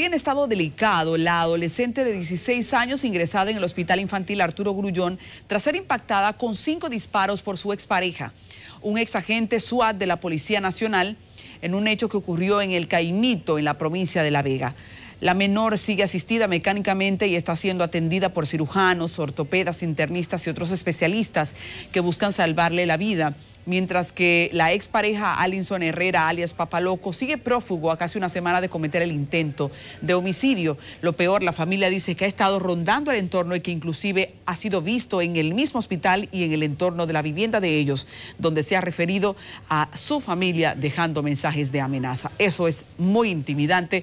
En estado delicado, la adolescente de 16 años ingresada en el Hospital Infantil Arturo Grullón tras ser impactada con cinco disparos por su expareja, un ex agente SWAT de la Policía Nacional, en un hecho que ocurrió en el Caimito, en la provincia de La Vega. La menor sigue asistida mecánicamente y está siendo atendida por cirujanos, ortopedas, internistas y otros especialistas que buscan salvarle la vida mientras que la expareja Alinson Herrera, alias Papaloco, sigue prófugo a casi una semana de cometer el intento de homicidio. Lo peor, la familia dice que ha estado rondando el entorno y que inclusive ha sido visto en el mismo hospital y en el entorno de la vivienda de ellos, donde se ha referido a su familia dejando mensajes de amenaza. Eso es muy intimidante.